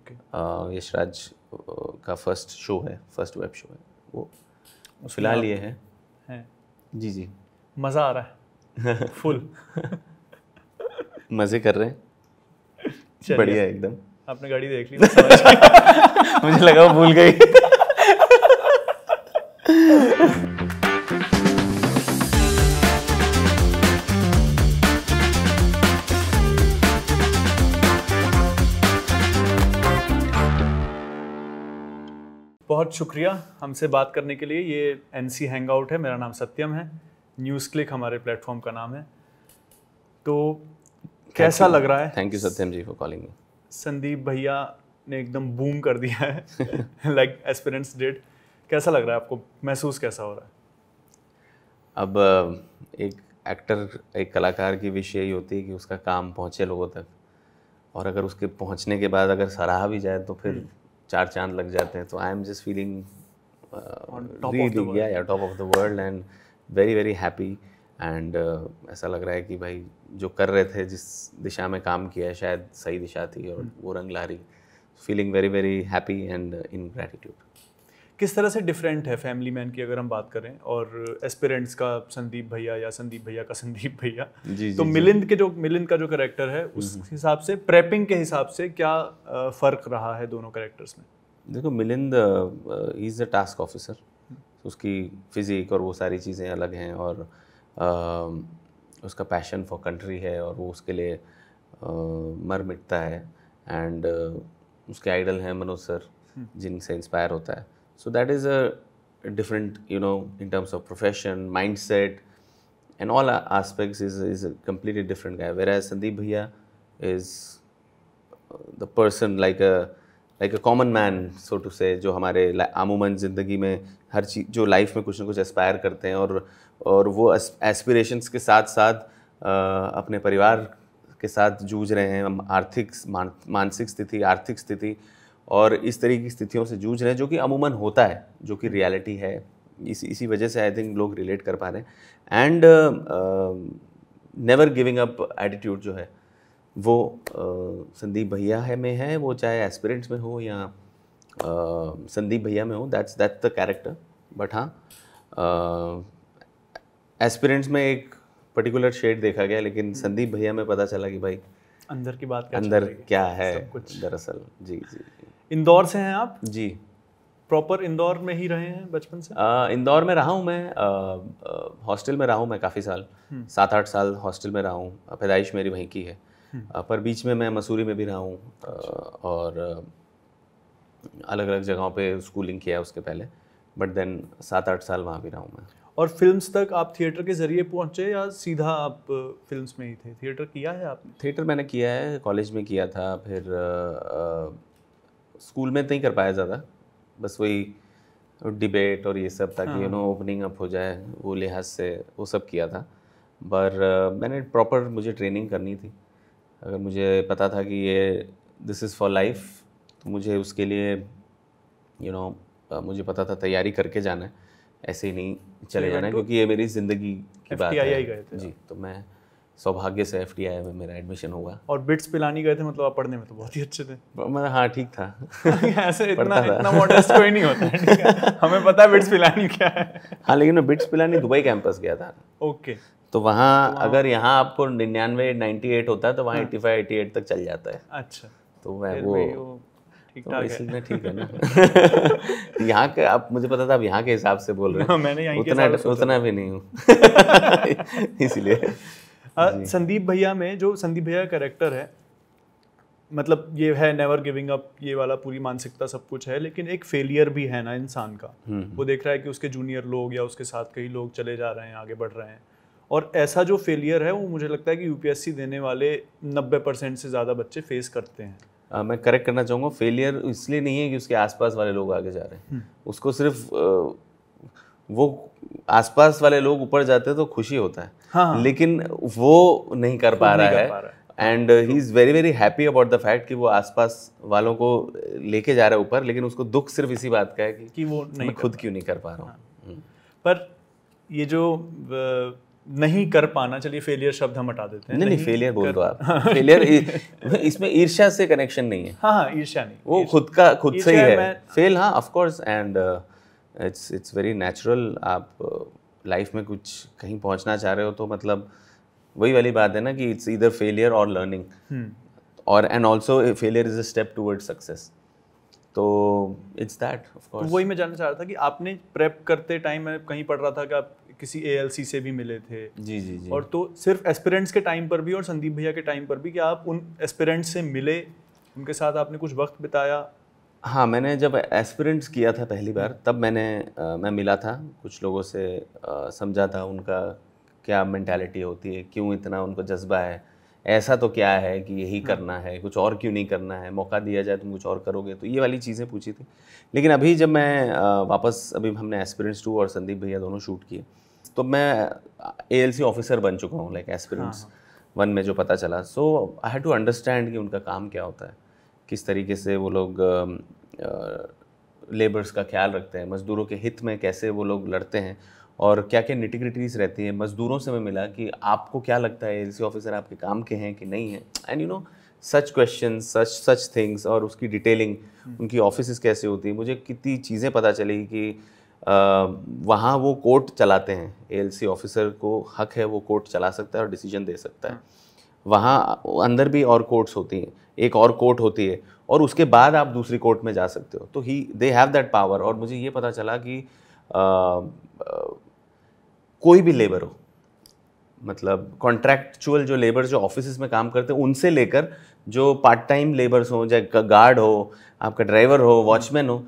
okay. Yashraj का first show है first web show है वो फिलहाल ये है, है जी जी मज़ा आ रहा है फुल मज़े कर रहे हैं बढ़िया एकदम आपने गाड़ी देख ली मुझे लगा वो भूल गई बहुत शुक्रिया हमसे बात करने के लिए ये एन सी हैंग आउट है मेरा नाम सत्यम है न्यूज़ क्लिक हमारे प्लेटफॉर्म का नाम है तो कैसा लग रहा है thank you Satyam ji for calling me Sandeep भैया ने एकदम बूम कर दिया है लाइक एस्पिरेंट्स डेट कैसा लग रहा है आपको महसूस कैसा हो रहा है अब एक एक्टर एक कलाकार की विषय यही होती है कि उसका काम पहुँचे लोगों तक और अगर उसके पहुँचने के बाद अगर सराहा भी जाए तो फिर हम्म। चार चांद लग जाते हैं तो I am just feeling top of the world and very very happy and ऐसा लग रहा है कि भाई जो कर रहे थे जिस दिशा में काम किया है शायद सही दिशा थी और hmm. वो रंग ला रही feeling very very happy and in gratitude किस तरह से डिफरेंट है फैमिली मैन की अगर हम बात करें और एस्पिरेंट्स का संदीप भैया या संदीप भैया का संदीप भैया तो जी, मिलिंद के जो मिलिंद का जो करेक्टर है हम्म, उस हम्म। हिसाब से प्रेपिंग के हिसाब से क्या फ़र्क रहा है दोनों करेक्टर्स में देखो Milind is a task hmm. Officer उसकी फिज़िक और वो सारी चीज़ें अलग हैं और uh, उसका पैशन फॉर कंट्री है और वो उसके लिए uh, मर मिटता है एंड uh, उसके आइडल हैं मनोज सर जिनसे इंस्पायर होता है So that is a a different, you know, in terms of profession, mindset, and all aspects is, is a completely different guy. Whereas Sandeep Bhaiya is the person like a like a common man so to say जो हमारे आमूमन ज़िंदगी में हर चीज़ जो life में कुछ ना कुछ Aspire करते हैं और और वो एस्पिरेशंस के साथ साथ आ, अपने परिवार के साथ जूझ रहे हैं आर्थिक मान, मानसिक स्थिति आर्थिक स्थिति और इस तरीके की स्थितियों से जूझ रहे हैं जो कि अमूमन होता है जो कि रियलिटी है इस इसी वजह से आई थिंक लोग रिलेट कर पा रहे हैं and never giving up attitude जो है वो uh, संदीप भैया है में है वो चाहे एस्पिरेंट्स में हो या uh, संदीप भैया में हो that's that's the character but हाँ एस्पिरेंट्स uh, में एक पर्टिकुलर शेड देखा गया लेकिन हम्म। संदीप भैया में पता चला कि भाई अंदर की बात अंदर क्या है दरअसल जी, जी. इंदौर से हैं आप जी प्रॉपर इंदौर में ही रहे हैं बचपन से इंदौर में रहा हूँ मैं हॉस्टल में रहा हूँ मैं काफ़ी साल हम्म। सात आठ साल हॉस्टल में रहा हूँ पैदाइश मेरी वहीं की है हम्म। आ, पर बीच में मैं मसूरी में भी रहा हूँ और अलग अलग जगहों पे स्कूलिंग किया उसके पहले बट देन सात आठ साल वहाँ भी रहा हूँ मैं और फिल्म्स तक आप थिएटर के ज़रिए पहुँचे या सीधा आप फिल्म्स में ही थे थिएटर किया है आपने थिएटर मैंने किया है कॉलेज में किया था फिर स्कूल में तो नहीं कर पाया ज़्यादा बस वही डिबेट और ये सब ताकि यू नो ओपनिंग अप हो जाए वो लिहाज से वो सब किया था पर uh, मैंने प्रॉपर मुझे ट्रेनिंग करनी थी अगर मुझे पता था कि ये दिस इज़ फॉर लाइफ तो मुझे उसके लिए यू नो uh, मुझे पता था तैयारी करके जाना है ऐसे ही नहीं चले जाना है तो क्योंकि ये मेरी ज़िंदगी की बात है जी तो मैं सौभाग्य से एफ में मेरा एडमिशन हुआ और बिट्स पिलानी गए थे मतलब आप पढ़ने में तो बहुत ही अच्छे थे मैं हाँ ठीक था ऐसे इतना इतना मॉडर्स कोई नहीं होता हमें पता है बिट्स पिलानी क्या है हाँ लेकिन मैं बिट्स पिलानी दुबई कैंपस गया था ओके तो वहाँ अगर यहाँ आपको निन्यानवे नाइन्टी एट होता है तो वहाँ एट्टी फाइव एटी एट तक चल जाता है अच्छा तो मैं वो तो ठीक है ना यहाँ के आप मुझे पता था आप यहाँ के हिसाब से बोल रहे हो हाँ, मैंने उतना उतना भी नहीं हूँ इसीलिए संदीप भैया में जो संदीप भैया का करेक्टर है मतलब ये है नेवर गिविंग अप ये वाला पूरी मानसिकता सब कुछ है लेकिन एक फेलियर भी है ना इंसान का हम्म। वो देख रहा है कि उसके जूनियर लोग या उसके साथ कई लोग चले जा रहे हैं आगे बढ़ रहे हैं और ऐसा जो फेलियर है वो मुझे लगता है कि यूपीएससी देने वाले 90 परसेंट से ज़्यादा बच्चे फेस करते हैं आ, मैं करेक्ट करना चाहूँगा फेलियर इसलिए नहीं है कि उसके आसपास वाले लोग आगे जा रहे हैं हम्म। उसको सिर्फ वो आसपास वाले लोग ऊपर जाते हैं तो खुशी होता है हाँ।, हाँ। लेकिन वो नहीं कर पा रहा है and he is very very happy about the fact कि वो आसपास वालों को लेके जा रहा है ऊपर लेकिन उसको दुख सिर्फ इसी बात का है कि, कि वो नहीं मैं खुद क्यों नहीं कर पा रहा हूँ हाँ। हम्म। पर ये जो नहीं कर पाना चलिए फेलियर शब्द हम हटा देते हैं नहीं नहीं फेलियर बोल दो आप फेलियर हाँ। इसमें ईर्ष्या से कनेक्शन नहीं है हाँ हाँ ईर्ष्या नहीं वो खुद का खुद से ही है फेल हाँ of course and it's it's very natural आप लाइफ में कुछ कहीं पहुंचना चाह रहे हो तो मतलब वही वाली बात है ना कि इट्स इधर फेलियर और लर्निंग हम्म। और and also failure is a step toward success तो इट्स दैट ऑफकोर्स वही मैं जानना चाह रहा था कि आपने प्रेप करते टाइम मैं कहीं पढ़ रहा था कि आप किसी ए से भी मिले थे जी जी जी और तो सिर्फ एस्पिरेंट्स के टाइम पर भी और संदीप भैया के टाइम पर भी कि आप उन एस्पिरेंट्स से मिले उनके साथ आपने कुछ वक्त बिताया हाँ मैंने जब एस्पिरेंट्स किया था पहली बार तब मैंने आ, मैं मिला था कुछ लोगों से समझा था उनका क्या मैंटेलिटी होती है क्यों इतना उनको जज्बा है ऐसा तो क्या है कि यही हाँ। करना है कुछ और क्यों नहीं करना है मौका दिया जाए तुम कुछ और करोगे तो ये वाली चीज़ें पूछी थी लेकिन अभी जब मैं वापस अभी हमने एस्पिरेंट्स टू और संदीप भैया दोनों शूट किए तो मैं ए ऑफिसर बन चुका हूँ लाइक एस्पिरेंट्स वन में जो पता चला so I had to understand कि उनका काम क्या होता है किस तरीके से वो लोग लेबर्स का ख्याल रखते हैं मज़दूरों के हित में कैसे वो लोग लड़ते हैं और क्या क्या निटिग्रिटीज़ रहती है मज़दूरों से मैं मिला कि आपको क्या लगता है एल ऑफिसर आपके काम के हैं कि नहीं हैं and you know such question such such things और उसकी डिटेलिंग हम्म। उनकी ऑफिस कैसे होती है मुझे कितनी चीज़ें पता चली कि वहाँ वो कोर्ट चलाते हैं एएलसी ऑफिसर को हक है वो कोर्ट चला सकता है और डिसीजन दे सकता है हम्म। वहाँ अंदर भी और कोर्ट्स होती हैं एक और कोर्ट होती है और उसके बाद आप दूसरी कोर्ट में जा सकते हो तो ही दे हैव दैट पावर और मुझे ये पता चला कि आ, आ, कोई भी लेबर हो मतलब कॉन्ट्रैक्चुअल जो लेबर जो ऑफिस में काम करते हैं उनसे लेकर जो पार्ट टाइम लेबर्स हों चाहे गार्ड हो आपका ड्राइवर हो वॉचमैन हो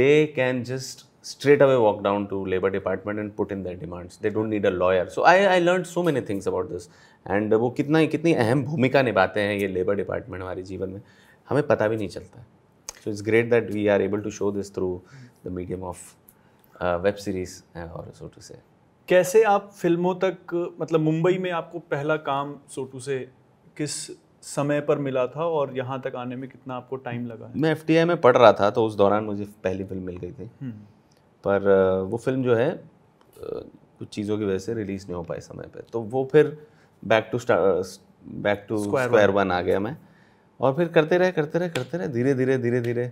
they can just straight away walk down to labour department and put in that demands they don't need a lawyer so I I learn so many things about this and वो कितना ही कितनी अहम भूमिका निभाते हैं ये labour department हमारे जीवन में हमें पता भी नहीं चलता है so it's great that we are able to show this through the medium of web series और सो टू से कैसे आप फिल्मों तक मतलब मुंबई में आपको पहला काम सो टू से किस समय पर मिला था और यहाँ तक आने में कितना आपको टाइम लगा है? मैं एफ में पढ़ रहा था तो उस दौरान मुझे पहली फिल्म मिल गई थी हम्म। पर uh, वो फिल्म जो है uh, कुछ चीज़ों की वजह से रिलीज़ नहीं हो पाई समय पर तो वो फिर back to back to square one आ गया मैं और फिर करते रहे करते रहे करते रहे धीरे धीरे धीरे धीरे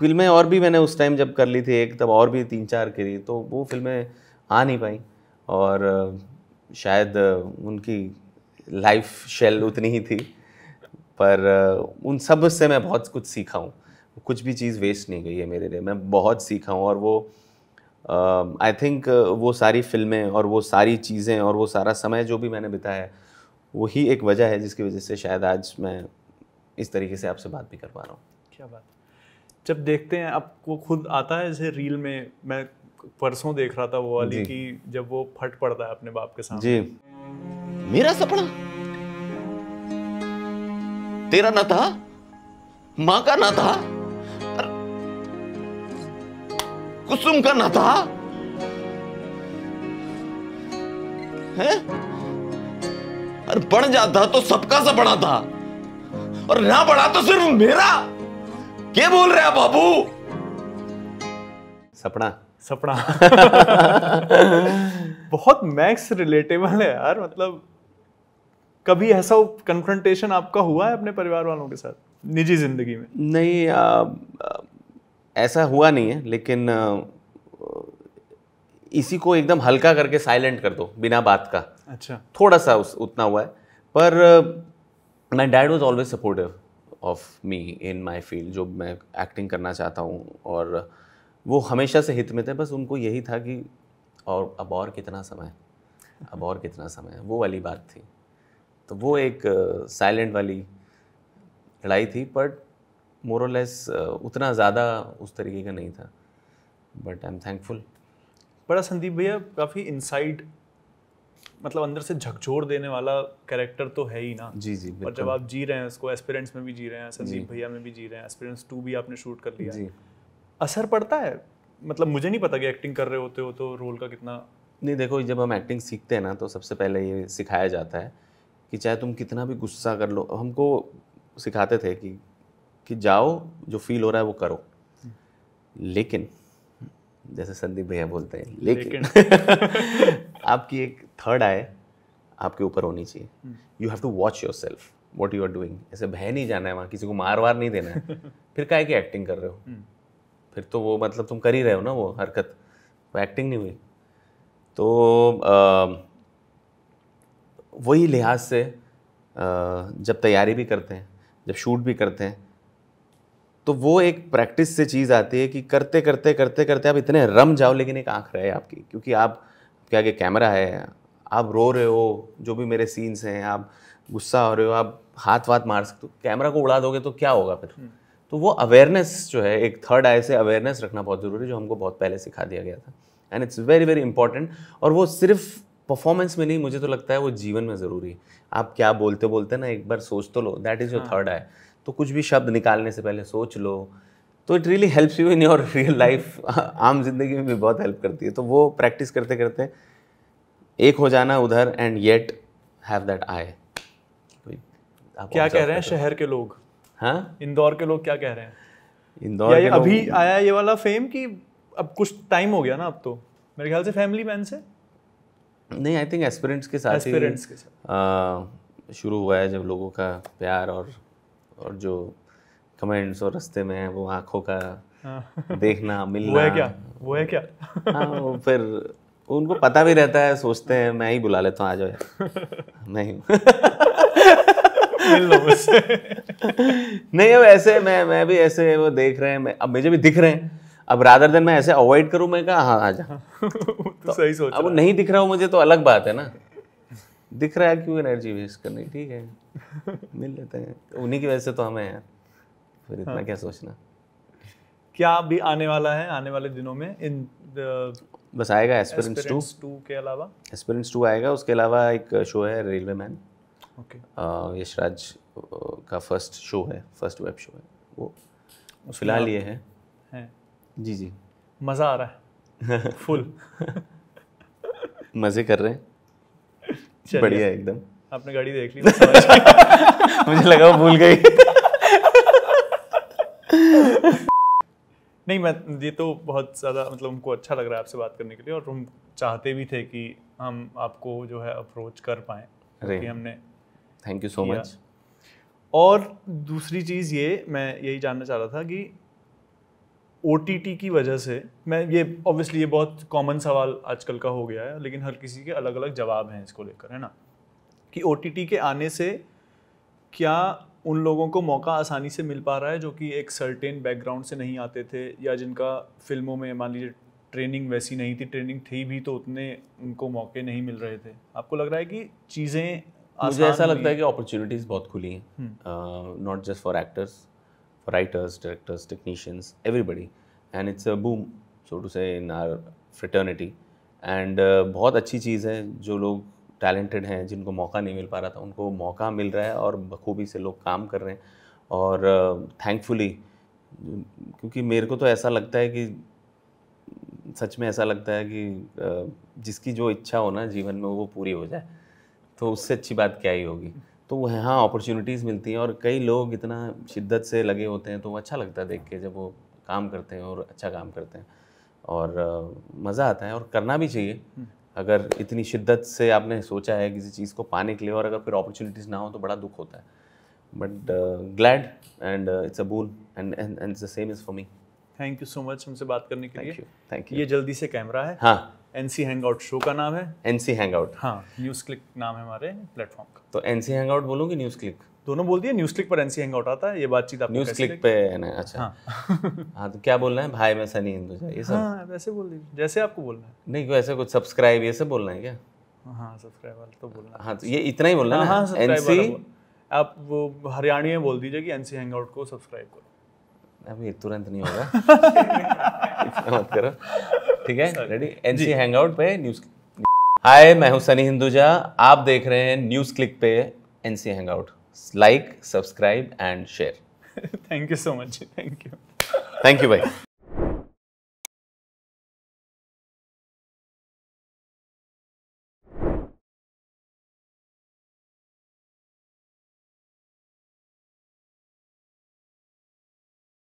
फिल्में और भी मैंने उस टाइम जब कर ली थी एक तब और भी तीन चार करी तो वो फिल्में आ नहीं पाई और uh, शायद uh, उनकी लाइफ शेल उतनी ही थी पर uh, उन सब से मैं बहुत कुछ सीखा हूँ कुछ भी चीज़ वेस्ट नहीं गई है मेरे लिए मैं बहुत सीखा हूँ और वो आई थिंक वो सारी फिल्में और वो सारी चीज़ें और वो सारा समय जो भी मैंने बिताया है वही एक वजह है जिसकी वजह से शायद आज मैं इस तरीके से आपसे बात भी कर पा रहा हूँ क्या बात जब देखते हैं आपको खुद आता है जैसे रील में मैं परसों देख रहा था वो वाली की जब वो फट पड़ता है अपने बाप के सामने जी मेरा सपना तेरा ना था माँ का ना था कुसुम का ना था है? और बढ़ जाता तो सबका सा बड़ा था और ना बढ़ा तो सिर्फ मेरा क्या बोल रहे हैं बाबू सपना सपना बहुत मैक्स रिलेटेबल है यार मतलब कभी ऐसा कन्फ्रंटेशन आपका हुआ है अपने परिवार वालों के साथ निजी जिंदगी में नहीं आ, आ, ऐसा हुआ नहीं है लेकिन आ, इसी को एकदम हल्का करके साइलेंट कर दो बिना बात का अच्छा थोड़ा सा उस उतना हुआ है पर my dad was always supportive of me in my field जो मैं एक्टिंग करना चाहता हूँ और वो हमेशा से हित में थे बस उनको यही था कि और अब और कितना समय अब और कितना समय वो वाली बात थी तो वो एक साइलेंट uh, वाली लड़ाई थी बट मोरलेस uh, उतना ज़्यादा उस तरीके का नहीं था बट आई एम थैंकफुल बड़ा संदीप भैया काफ़ी इंसाइट मतलब अंदर से झकझोर देने वाला कैरेक्टर तो है ही ना जी जी और जब आप जी रहे हैं उसको एस्पिरेंट्स में भी जी रहे हैं संदीप भैया में भी जी रहे हैं एस्पिरेंट्स टू भी आपने शूट कर लिया जी असर पड़ता है मतलब मुझे नहीं पता कि एक्टिंग कर रहे होते हो तो रोल का कितना नहीं देखो जब हम एक्टिंग सीखते हैं ना तो सबसे पहले ये सिखाया जाता है कि चाहे तुम कितना भी गुस्सा कर लो हमको सिखाते थे कि कि जाओ जो फील हो रहा है वो करो हम्म। लेकिन जैसे संदीप भैया बोलते हैं लेकिन। आपकी एक थर्ड आय आपके ऊपर होनी चाहिए you have to watch yourself what you are doing ऐसे बह नहीं जाना है वहाँ किसी को मार वार नहीं देना है फिर है कि एक्टिंग कर रहे हो हम्म। फिर तो वो मतलब तुम कर ही रहे हो ना वो हरकत वो एक्टिंग नहीं हुई तो वही लिहाज से आ, जब तैयारी भी करते हैं जब शूट भी करते हैं तो वो एक प्रैक्टिस से चीज़ आती है कि करते करते करते करते आप इतने रम जाओ लेकिन एक आँख रहे आपकी क्योंकि आप आपके आगे कैमरा है आप रो रहे हो जो भी मेरे सीन्स हैं आप गुस्सा हो रहे हो आप हाथ वाथ मार सकते हो कैमरा को उड़ा दोगे तो क्या होगा फिर हम्म। तो वो अवेयरनेस जो है एक थर्ड आई से अवेयरनेस रखना बहुत ज़रूरी है जो हमको बहुत पहले सिखा दिया गया था and it's very very important और वो सिर्फ परफॉर्मेंस में नहीं मुझे तो लगता है वो जीवन में ज़रूरी है आप क्या बोलते बोलते ना एक बार सोच तो लो that is your third eye तो कुछ भी शब्द निकालने से पहले सोच लो तो it really helps you in your real life आम जिंदगी में भी बहुत हेल्प करती है तो वो प्रैक्टिस करते करते एक हो जाना उधर and yet have that eye क्या कह रहे हैं शहर के लोग हाँ इंदौर के लोग क्या कह रहे हैं इंदौर या ये अभी आया ये वाला फेम कि अब कुछ टाइम हो गया ना अब तो मेरे ख्याल से फैमिली मैन से नहीं आई थिंक एस्पिरेंट्स के साथ एस्पिरेंट्स के साथ शुरू हुआ है जब लोगों का प्यार और और जो कमेंट्स और रस्ते में वो आंखों का हाँ। देखना मिलना वो है क्या वो है क्या हाँ फिर उनको पता भी रहता है सोचते हैं मैं ही बुला लेता हूँ आ जाओ नहीं नहीं अब ऐसे मैं मैं भी ऐसे वो देख रहे हैं अब मुझे भी दिख रहे हैं अब रादर देन मैं ऐसे अवॉइड करूं मैं कहा हाँ आ जा तो सही सोच अब नहीं दिख रहा हूँ मुझे तो अलग बात है ना दिख रहा है क्यों एनर्जी वेस्ट करनी ठीक है मिल लेते हैं उन्हीं की वजह से तो हमें यार फिर इतना हाँ. क्या सोचना क्या अभी आने वाला है आने वाले दिनों में इन बस आएगा एस्पिरेंट्स टू टू के अलावा एस्पिरेंट्स टू आएगा उसके अलावा एक शो है रेलवे मैन ओके यशराज का फर्स्ट शो है फर्स्ट वेब शो है वो फिलहाल ये है जी जी मज़ा आ रहा है फुल मज़े कर रहे हैं बढ़िया एकदम आपने गाड़ी देख ली मुझे लगा वो भूल गई नहीं मैं ये तो बहुत ज़्यादा मतलब हमको अच्छा लग रहा है आपसे बात करने के लिए और हम चाहते भी थे कि हम आपको जो है अप्रोच कर पाए हमने थैंक यू सो मच और दूसरी चीज़ ये मैं यही जानना चाह रहा था कि ओ की वजह से मैं ये ऑब्वियसली ये बहुत कॉमन सवाल आजकल का हो गया है लेकिन हर किसी के अलग अलग जवाब हैं इसको लेकर है ना कि ओ के आने से क्या उन लोगों को मौका आसानी से मिल पा रहा है जो कि एक सर्टेन बैकग्राउंड से नहीं आते थे या जिनका फिल्मों में मान लीजिए ट्रेनिंग वैसी नहीं थी ट्रेनिंग थी भी तो उतने उनको मौके नहीं मिल रहे थे आपको लग रहा है कि चीज़ें मुझे ऐसा लगता है कि अपॉर्चुनिटीज़ बहुत खुली हैं not just for actors for writers directors technicians everybody and it's a boom so to say in are fraternity and बहुत अच्छी चीज़ है जो लोग टैलेंटेड हैं जिनको मौका नहीं मिल पा रहा था उनको मौका मिल रहा है और बखूबी से लोग काम कर रहे हैं और थैंकफुली क्योंकि मेरे को तो ऐसा लगता है कि सच में ऐसा लगता है कि जिसकी जो इच्छा हो ना जीवन में वो पूरी हो जाए तो उससे अच्छी बात क्या ही होगी तो हाँ अपॉर्चुनिटीज़ मिलती हैं और कई लोग इतना शिद्दत से लगे होते हैं तो अच्छा लगता है देख के जब वो काम करते हैं और अच्छा काम करते हैं और मज़ा आता है और करना भी चाहिए हम्म। अगर इतनी शिद्दत से आपने सोचा है किसी चीज़ को पाने के लिए और अगर फिर अपॉर्चुनिटीज़ ना हो तो बड़ा दुख होता है but glad and it's a boon and and the same is for me thank you so much हमसे बात करने के लिए थैंक यू ये जल्दी से कैमरा है हाँ एन सी हैंग आउट शो का नाम है एन सी हैंग आउट हाँ न्यूज़ क्लिक नाम है हमारे प्लेटफॉर्म का तो एन सी हैंग आउट बोलूँगी न्यूज़ क्लिक दोनों बोल दिए न्यूज क्लिक पर एनसी हैंग आउट आता है ये बातचीत आप न्यूज क्लिक पे है ना अच्छा हाँ हाँ तो क्या बोलना है भाई मैं सनी हिंदुजा ये सब हाँ वैसे बोल दीजिए जैसे आपको बोलना है नहीं वैसे कुछ सब्सक्राइब ये सब बोलना है क्या हाँ सब्सक्राइब वाला तो बोलना हाँ तो ये इतना ही बोलना हाँ एनसी आप वो हरियाणवी में बोल दीजिए कि एनसी हैंग आउट को सब्सक्राइब करो अभी तुरंत नहीं होगा मत करो ठीक है रेडी एनसी हैंग आउट पे न्यूज हाय मैं हूं सनी हिंदुजा आप देख रहे हैं न्यूज क्लिक पे NC hang out like, subscribe and share. Thank you so much. Thank you. Thank you, bye.